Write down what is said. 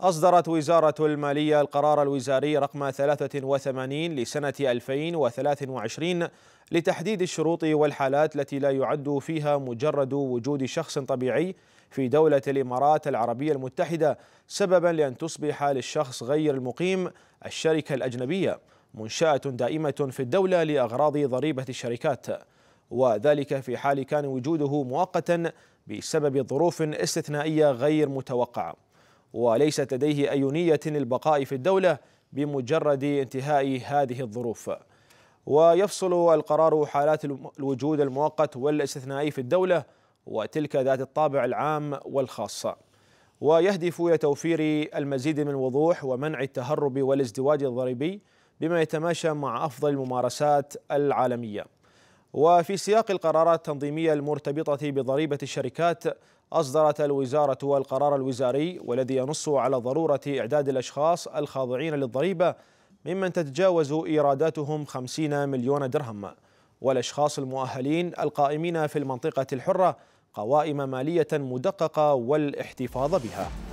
أصدرت وزارة المالية القرار الوزاري رقم 83 لسنة 2023 لتحديد الشروط والحالات التي لا يعد فيها مجرد وجود شخص طبيعي في دولة الإمارات العربية المتحدة سببا لأن تصبح للشخص غير المقيم الشركة الأجنبية منشأة دائمة في الدولة لأغراض ضريبة الشركات وذلك في حال كان وجوده مؤقتا بسبب ظروف استثنائية غير متوقعة وليست لديه أي نية للبقاء في الدولة بمجرد انتهاء هذه الظروف ويفصل القرار حالات الوجود المؤقت والاستثنائي في الدولة وتلك ذات الطابع العام والخاصة ويهدف إلى توفير المزيد من الوضوح ومنع التهرب والازدواج الضريبي بما يتماشى مع أفضل الممارسات العالمية وفي سياق القرارات التنظيمية المرتبطة بضريبة الشركات أصدرت الوزارة القرار الوزاري والذي ينص على ضرورة إعداد الأشخاص الخاضعين للضريبة ممن تتجاوز إيراداتهم 50 مليون درهم والأشخاص المؤهلين القائمين في المنطقة الحرة قوائم مالية مدققة والاحتفاظ بها